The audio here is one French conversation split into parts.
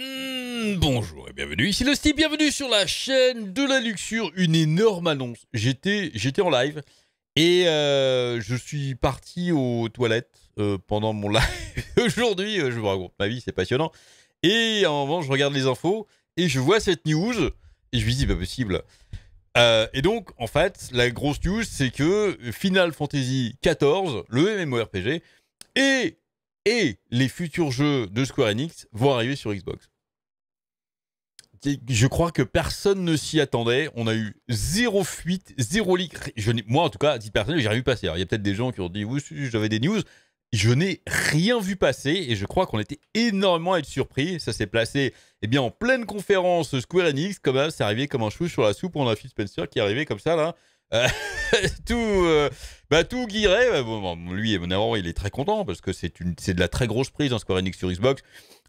Hmm, bonjour et bienvenue, ici le Steve, bienvenue sur la chaîne de la Luxure, une énorme annonce. J'étais j'étais en live et euh, je suis parti aux toilettes euh, pendant mon live aujourd'hui, euh, je vous raconte ma vie, c'est passionnant. Et en revanche je regarde les infos et je vois cette news et je me dis, pas possible. et donc, en fait, la grosse news, c'est que Final Fantasy XIV, le MMORPG, est et les futurs jeux de Square Enix vont arriver sur Xbox. Je crois que personne ne s'y attendait. On a eu zéro fuite, zéro leak. moi, en tout cas, dit personne. j'ai rien vu passer. il y a peut-être des gens qui ont dit oui, j'avais des news. Je n'ai rien vu passer et je crois qu'on était énormément à être surpris. Ça s'est placé eh bien, en pleine conférence Square Enix, comme ça, c'est arrivé comme un chou sur la soupe. On a Phil Spencer qui est arrivé comme ça, là, euh, tout, euh, bah, tout bah, bon, lui, il est très content parce que c'est de la très grosse prise en hein, Square Enix sur Xbox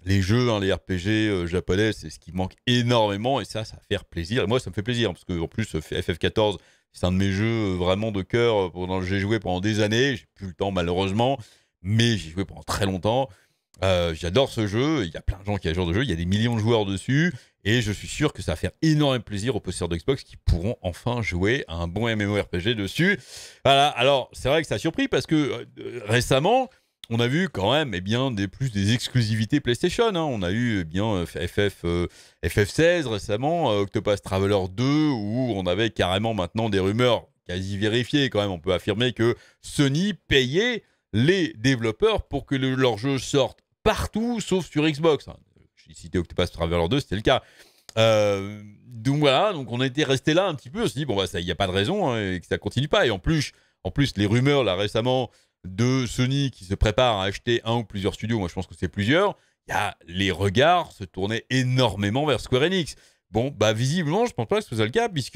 les jeux, hein, les RPG euh, japonais, c'est ce qui manque énormément et ça, ça va plaisir. moi, ça me fait plaisir parce que en plus, FF14, c'est un de mes jeux vraiment de cœur pendant j'ai joué pendant des années. J'ai plus le temps malheureusement, mais j'ai joué pendant très longtemps. J'adore ce jeu. Il y a plein de gens qui adorent ce jeu. Il y a des millions de joueurs dessus. Et je suis sûr que ça va faire énormément plaisir aux possesseurs d'Xbox qui pourront enfin jouer à un bon MMORPG dessus. Voilà, alors c'est vrai que ça a surpris parce que euh, euh, récemment, on a vu quand même eh bien, des, plus des exclusivités PlayStation. Hein. On a eu eh bien FF, euh, FF16 récemment, Octopath Octopus Traveler 2, où on avait carrément maintenant des rumeurs quasi vérifiées quand même. On peut affirmer que Sony payait les développeurs pour que leurs jeux sortent partout sauf sur Xbox. Hein j'ai cité Traveler 2, c'était le cas. Euh, donc voilà, donc on était resté là un petit peu. aussi. s'est dit, bon, bah, il n'y a pas de raison hein, et que ça continue pas. Et en plus, en plus, les rumeurs là récemment de Sony qui se prépare à acheter un ou plusieurs studios, moi je pense que c'est plusieurs, y a, les regards se tournaient énormément vers Square Enix. Bon, bah visiblement, je ne pense pas que ce soit le cas, puisque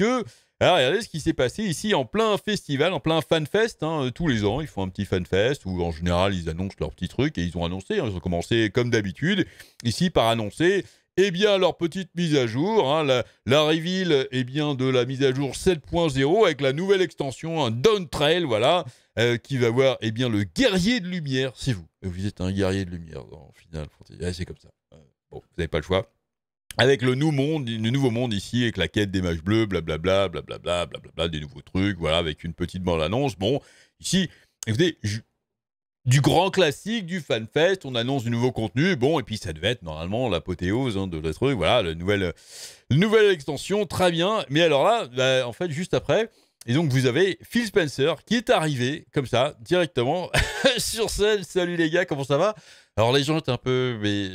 alors, regardez ce qui s'est passé ici en plein festival, en plein fanfest. Hein, euh, tous les ans, ils font un petit fanfest où en général, ils annoncent leur petit truc et ils ont annoncé. Hein, ils ont commencé comme d'habitude, ici par annoncer eh bien, leur petite mise à jour, hein, la, la reveal eh bien, de la mise à jour 7.0 avec la nouvelle extension, un Down Trail, voilà, euh, qui va voir eh bien, le guerrier de lumière. C'est vous. Vous êtes un guerrier de lumière en finale, c'est comme ça. Euh, bon, vous n'avez pas le choix avec le, nouveau monde, le nouveau monde ici, avec la quête des mages bleus, blablabla, blablabla, blablabla, des nouveaux trucs, voilà, avec une petite bande-annonce. Bon, ici, écoutez, du grand classique, du fanfest, on annonce du nouveau contenu, bon, et puis ça devait être normalement l'apothéose hein, de le truc, voilà, la nouvelle, nouvelle extension, très bien. Mais alors là, bah, en fait, juste après, et donc vous avez Phil Spencer qui est arrivé, comme ça, directement, sur scène, salut les gars, comment ça va Alors les gens étaient un peu... Mais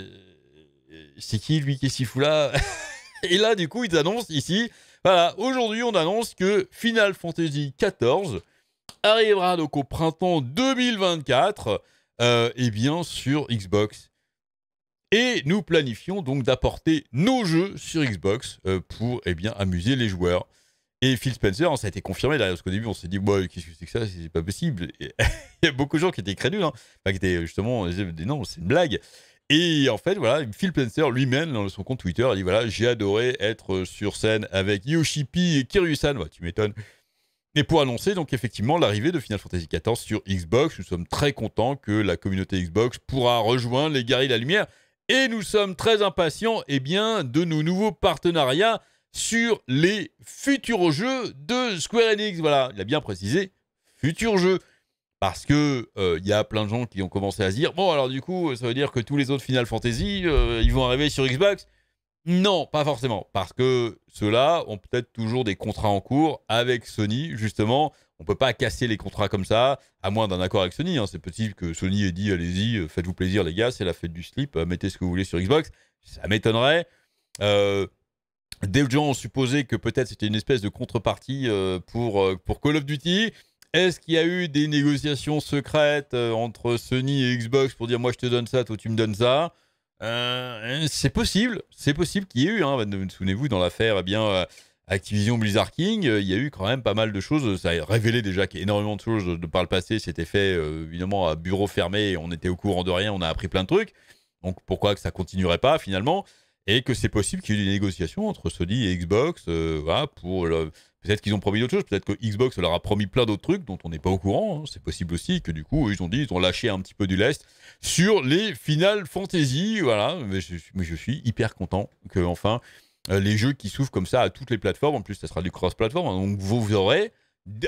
c'est qui lui qui ce qu'il fout là Et là, du coup, ils annoncent ici voilà, aujourd'hui, on annonce que Final Fantasy XIV arrivera donc au printemps 2024, euh, et bien sur Xbox. Et nous planifions donc d'apporter nos jeux sur Xbox euh, pour et eh bien, amuser les joueurs. Et Phil Spencer, hein, ça a été confirmé d'ailleurs, parce qu'au début on s'est dit, ouais, qu'est-ce que c'est que ça, c'est pas possible. Il y a beaucoup de gens qui étaient crédules, hein, qui étaient justement, non, c'est une blague. Et en fait, voilà, Phil Spencer lui-même, dans son compte Twitter, a dit voilà, j'ai adoré être sur scène avec Yoshipi et Kiryu-san. Bah, tu m'étonnes. Et pour annoncer donc effectivement l'arrivée de Final Fantasy XIV sur Xbox, nous sommes très contents que la communauté Xbox pourra rejoindre les Guerriers de la Lumière et nous sommes très impatients eh bien, de nos nouveaux partenariats sur les futurs jeux de Square Enix. Voilà, il a bien précisé, futurs jeux. Parce que il euh, y a plein de gens qui ont commencé à se dire bon alors du coup ça veut dire que tous les autres Final Fantasy euh, ils vont arriver sur Xbox Non, pas forcément, parce que ceux-là ont peut-être toujours des contrats en cours avec Sony justement. On peut pas casser les contrats comme ça, à moins d'un accord avec Sony. Hein. C'est possible que Sony ait dit allez-y, euh, faites-vous plaisir les gars, c'est la fête du slip, mettez ce que vous voulez sur Xbox. Ça m'étonnerait. des gens ont supposé que peut-être c'était une espèce de contrepartie pour, pour Call of Duty. Est-ce qu'il y a eu des négociations secrètes euh, entre Sony et Xbox pour dire moi je te donne ça, toi tu me donnes ça euh, euh, C'est possible, c'est possible qu'il y ait eu. Hein. Souvenez-vous dans l'affaire eh bien Activision Blizzard King, il y a eu quand même pas mal de choses. Ça a révélé déjà qu'énormément de choses de par le passé s'étaient fait évidemment à bureau fermé. On était au courant de rien, on a appris plein de trucs. Donc pourquoi que ça continuerait pas finalement et que c'est possible qu'il y ait eu des négociations entre Sony et Xbox pour le, Peut-être qu'ils ont promis d'autres choses, peut-être que Xbox leur a promis plein d'autres trucs dont on n'est pas au courant. Hein. C'est possible aussi que du coup, ils ont dit, ils ont lâché un petit peu du lest sur les Final Fantasy. Voilà, mais je, suis hyper content que enfin euh, les jeux qui s'ouvrent comme ça à toutes les plateformes, en plus, ça sera du cross-platform, hein. donc vous aurez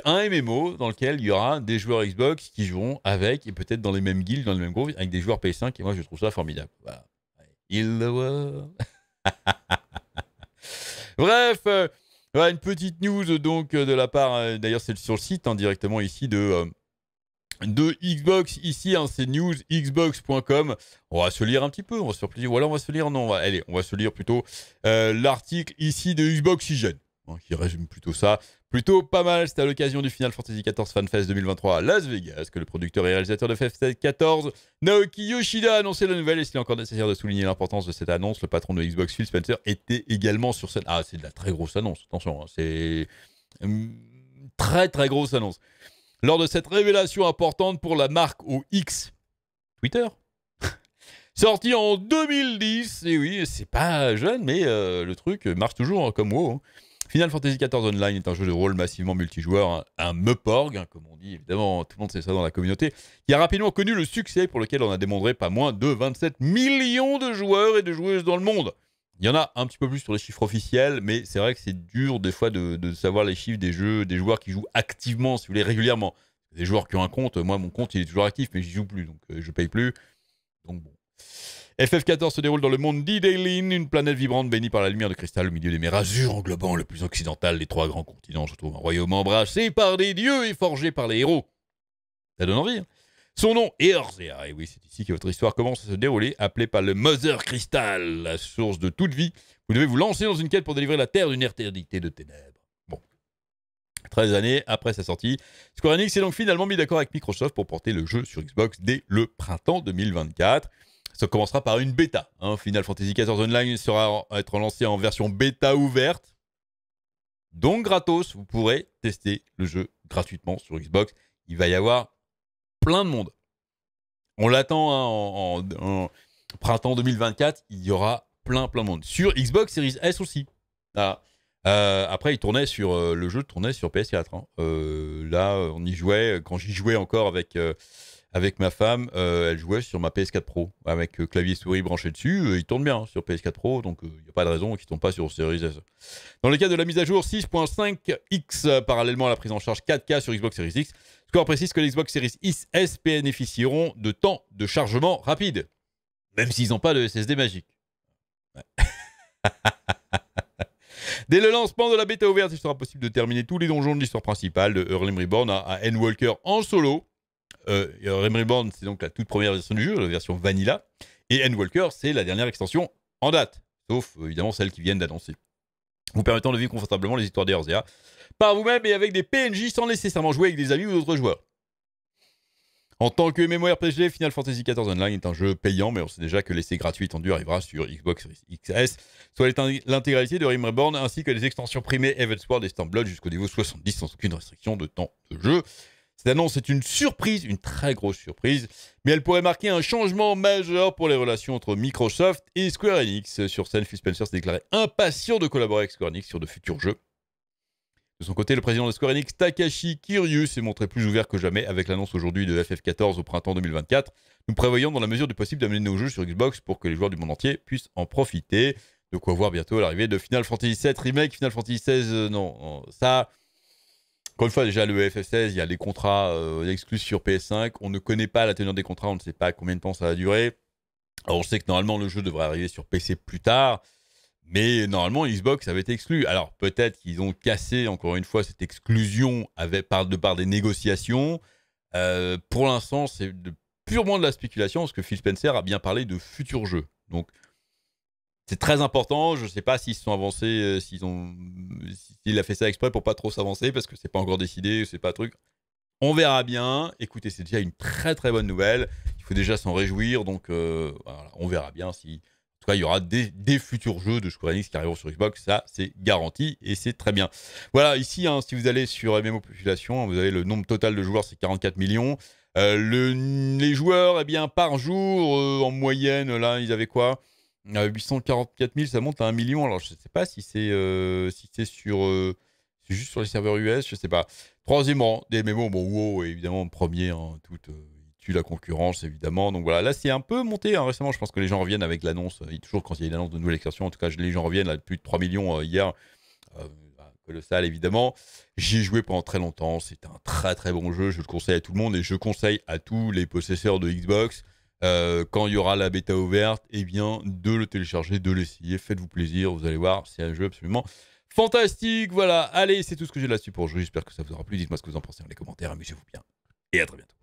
un MMO dans lequel il y aura des joueurs Xbox qui joueront avec, et peut-être dans les mêmes guilds, dans le même groupe, avec des joueurs PS5, et moi je trouve ça formidable. Il le voit Bref, euh, une petite news donc euh, de la part, euh, d'ailleurs c'est sur le site hein, directement ici de euh, Xbox ici, hein, c'est newsxbox.com. On va se lire un petit peu, on va se faire plaisir. Ou on va se lire, non, allez, on va se lire plutôt l'article ici de Xbox Hygiene. Hein, qui résume plutôt ça. Plutôt pas mal, c'était à l'occasion du Final Fantasy XIV FanFest 2023 à Las Vegas que le producteur et réalisateur de FF14, Naoki Yoshida, a annoncé la nouvelle. Et s'il est encore nécessaire de souligner l'importance de cette annonce, le patron de Xbox, Phil Spencer, était également sur scène. Ah, c'est de la très grosse annonce, attention, hein, c'est hum, très très grosse annonce. Lors de cette révélation importante pour la marque au X Twitter, sorti en 2010. Et oui, c'est pas jeune, mais euh, le truc marche toujours hein, comme WoW. Final Fantasy XIV Online est un jeu de rôle massivement multijoueur, hein. un, un hein, comme on dit évidemment, tout le monde sait ça dans la communauté, qui a rapidement connu le succès pour lequel on a démontré pas moins de 27 millions de joueurs et de joueuses dans le monde. Il y en a un petit peu plus sur les chiffres officiels, mais c'est vrai que c'est dur des fois de, savoir les chiffres des jeux, des joueurs qui jouent activement, si vous voulez, régulièrement. Des joueurs qui ont un compte, moi mon compte il est toujours actif, mais j'y joue plus, donc euh, je paye plus. Donc bon. FF14 se déroule dans le monde d'Idelin, une planète vibrante bénie par la lumière de cristal au milieu des mers azures, englobant le plus occidental des trois grands continents. Je trouve un royaume embrassé par des dieux et forgé par les héros. Ça donne envie. Hein Son nom est Orzea. Et oui, c'est ici que votre histoire commence à se dérouler, appelée par le Mother Crystal, la source de toute vie. Vous devez vous lancer dans une quête pour délivrer la Terre d'une éternité de ténèbres. Bon, 13 années après sa sortie. Square Enix s'est donc finalement mis d'accord avec Microsoft pour porter le jeu sur Xbox dès le printemps 2024. Ça commencera par une bêta. Hein. Final Fantasy XIV Online sera à être lancé en version bêta ouverte. Donc gratos, vous pourrez tester le jeu gratuitement sur Xbox. Il va y avoir plein de monde. On l'attend hein, en, printemps 2024. Il y aura plein, plein de monde. Sur Xbox Series S aussi. Ah. Euh, après, il tournait sur euh, le jeu tournait sur PS4. Hein. Euh, là, on y jouait quand j'y jouais encore avec avec ma femme, euh, elle jouait sur ma PS4 Pro, avec euh, clavier souris branché dessus, euh, il tourne bien hein, sur PS4 Pro, donc il n'y a pas de raison qu'il ne tourne pas sur Series S. Dans le cas de la mise à jour 6.5X, parallèlement à la prise en charge 4K sur Xbox Series X, Score précise que les Xbox Series S bénéficieront de temps de chargement rapide, même s'ils n'ont pas de SSD magique. Dès le lancement de la bêta ouverte, il sera possible de terminer tous les donjons de l'histoire principale de Hurling Reborn à, à Endwalker en solo euh, Reborn, c'est donc la toute première version du jeu, la version vanilla. Et Endwalker, c'est la dernière extension en date, sauf euh, évidemment celle qui viennent d'annoncer. Vous permettant de vivre confortablement les histoires des par vous-même et avec des PNJ sans nécessairement jouer avec des amis ou d'autres joueurs. En tant que mémoire PSG Final Fantasy XIV Online est un jeu payant, mais on sait déjà que l'essai gratuit tendu arrivera sur Xbox XS, soit l'intégralité de Rim Reborn ainsi que les extensions primées Evansward et Stormblood jusqu'au niveau 70 sans aucune restriction de temps de jeu. Cette annonce est une surprise, une très grosse surprise, mais elle pourrait marquer un changement majeur pour les relations entre Microsoft et Square Enix. Sur scène, Phil Spencer s'est déclaré impatient de collaborer avec Square Enix sur de futurs jeux. De son côté, le président de Square Enix, Takashi Kiryu, s'est montré plus ouvert que jamais avec l'annonce aujourd'hui de FF14 au printemps 2024. Nous prévoyons, dans la mesure du possible, d'amener nos jeux sur Xbox pour que les joueurs du monde entier puissent en profiter. De quoi voir bientôt l'arrivée de Final Fantasy VII Remake, Final Fantasy XVI, euh, non, euh, ça, une fois, déjà, le FF16, il y a les contrats euh, exclus sur PS5. On ne connaît pas la tenue des contrats, on ne sait pas combien de temps ça va durer. Alors, on sait que normalement, le jeu devrait arriver sur PC plus tard. Mais normalement, Xbox avait été exclu. Alors, peut-être qu'ils ont cassé, encore une fois, cette exclusion avec, par, de par des négociations. Euh, pour l'instant, c'est purement de la spéculation, parce que Phil Spencer a bien parlé de futurs jeux. Donc, c'est très important. Je ne sais pas s'ils se sont avancés, euh, s'ils ont, s'il a fait ça exprès pour pas trop s'avancer parce que c'est pas encore décidé, c'est pas un truc. On verra bien. Écoutez, c'est déjà une très très bonne nouvelle. Il faut déjà s'en réjouir. Donc, euh, on verra bien si. En tout cas, il y aura des, futurs jeux de Square Enix qui arriveront sur Xbox. Ça, c'est garanti et c'est très bien. Voilà, ici, hein, si vous allez sur MMO Population, vous avez le nombre total de joueurs, c'est 44 millions. Euh, les joueurs, eh bien, par jour, en moyenne, là, ils avaient quoi 844 euh, 000, ça monte à 1 million. Alors, je ne sais pas si c'est euh, sur euh, juste sur les serveurs US, je ne sais pas. Troisièmement, des mémo Bon, WoW évidemment premier, hein, tout il tue la concurrence, évidemment. Donc voilà, là, c'est un peu monté hein, récemment. Je pense que les gens reviennent avec l'annonce. toujours, quand il y a une annonce de nouvelle extension, en tout cas, les gens reviennent. Là, plus de 3 millions hier. colossal, évidemment. J'y ai joué pendant très longtemps. C'est un très, très bon jeu. Je le conseille à tout le monde et je conseille à tous les possesseurs de Xbox euh, quand il y aura la bêta ouverte, eh bien, de le télécharger, de l'essayer. Faites-vous plaisir, vous allez voir, c'est un jeu absolument fantastique. Voilà, allez, c'est tout ce que j'ai là-dessus pour aujourd'hui. J'espère que ça vous aura plu. Dites-moi ce que vous en pensez dans les commentaires. Amusez-vous bien. Et à très bientôt.